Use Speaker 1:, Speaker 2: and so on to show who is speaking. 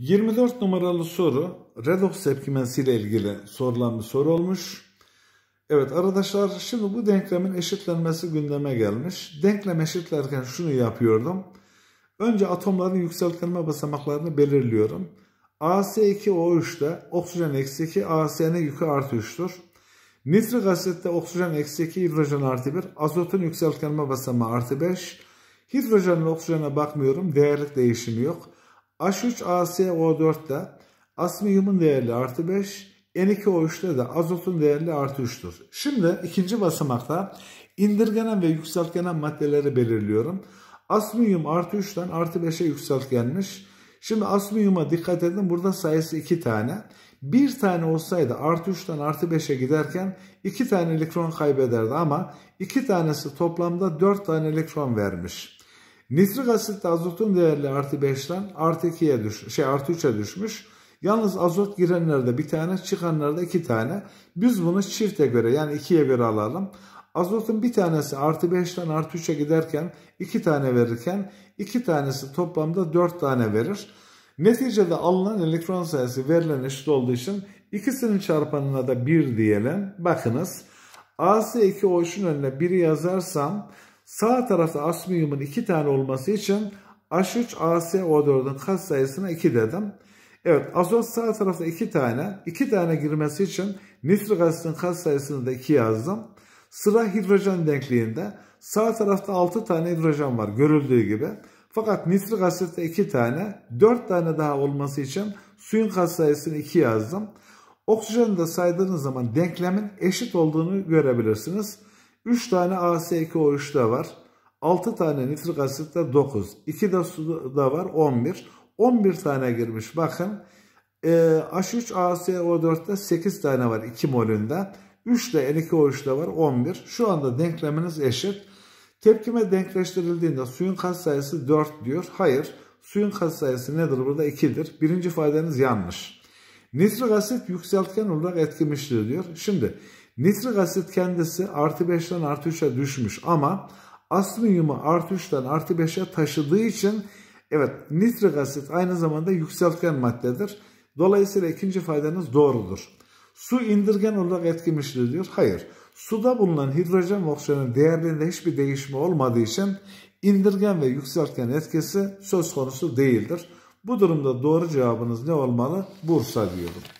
Speaker 1: 24 numaralı soru redox ile ilgili sorulan bir soru olmuş. Evet arkadaşlar şimdi bu denklemin eşitlenmesi gündeme gelmiş. Denklem eşitlerken şunu yapıyordum. Önce atomların yükseltilme basamaklarını belirliyorum. AS2O3'te oksijen eksi 2, ASN yükü artı 3'tür. Nitrik asitte oksijen eksi 2, hidrojen artı 1, azotun yükseltilme basamağı artı 5. Hidrojenle oksijene bakmıyorum, değerlik değişimi yok. H3ASO4'te asmiyumun değerli artı 5, N2O3'te de azotun değerli artı 3'tür. Şimdi ikinci basamakta indirgenen ve yükseltgenen maddeleri belirliyorum. Asmiyum artı 3'ten artı 5'e yükseltgenmiş. Şimdi asmiyuma dikkat edin burada sayısı 2 tane. Bir tane olsaydı artı 3'ten artı 5'e giderken 2 tane elektron kaybederdi ama 2 tanesi toplamda 4 tane elektron vermiş. Nitrik asit azotun değerli artı 5'ten artı 2'ye düş, şey artı 3'e düşmüş. Yalnız azot girenlerde bir tane, çıkanlarda iki tane. Biz bunu çifte göre yani ikiye göre alalım. Azotun bir tanesi artı 5'ten artı 3'e giderken iki tane verirken iki tanesi toplamda 4 tane verir. Neticede alınan elektron sayısı verilen eşit olduğu için ikisinin çarpanına da 1 diyelim. Bakınız. AC2O3'ün önüne 1'i yazarsam Sağ tarafta asmiyumun iki tane olması için H3 ASO4'ün kat sayısına 2 dedim. Evet azot sağ tarafta 2 tane. 2 tane girmesi için nitrik asitin kat sayısını da 2 yazdım. Sıra hidrojen denkliğinde sağ tarafta 6 tane hidrojen var görüldüğü gibi. Fakat nitrik asitte 2 tane 4 tane daha olması için suyun kat sayısını 2 yazdım. Oksijeni de saydığınız zaman denklemin eşit olduğunu görebilirsiniz. 3 tane AS2O3'te var. 6 tane nitrik asitte 9. 2 de suda var 11. 11 tane girmiş bakın. E, H3ASO4'te 8 tane var 2 molünde. 3 de N2O3'te var 11. Şu anda denkleminiz eşit. Tepkime denkleştirildiğinde suyun kat sayısı 4 diyor. Hayır. Suyun kat sayısı nedir? Burada 2'dir. Birinci ifadeniz yanlış. Nitrik asit yükseltken olarak etkimiştir diyor. Şimdi Nitrik asit kendisi artı 5'ten artı 3'e düşmüş ama asmiyumu artı 3'ten artı 5'e taşıdığı için evet nitrik asit aynı zamanda yükseltgen maddedir. Dolayısıyla ikinci faydanız doğrudur. Su indirgen olarak etkimiştir diyor. Hayır. Suda bulunan hidrojen oksijenin değerlerinde hiçbir değişme olmadığı için indirgen ve yükseltgen etkisi söz konusu değildir. Bu durumda doğru cevabınız ne olmalı? Bursa diyorum.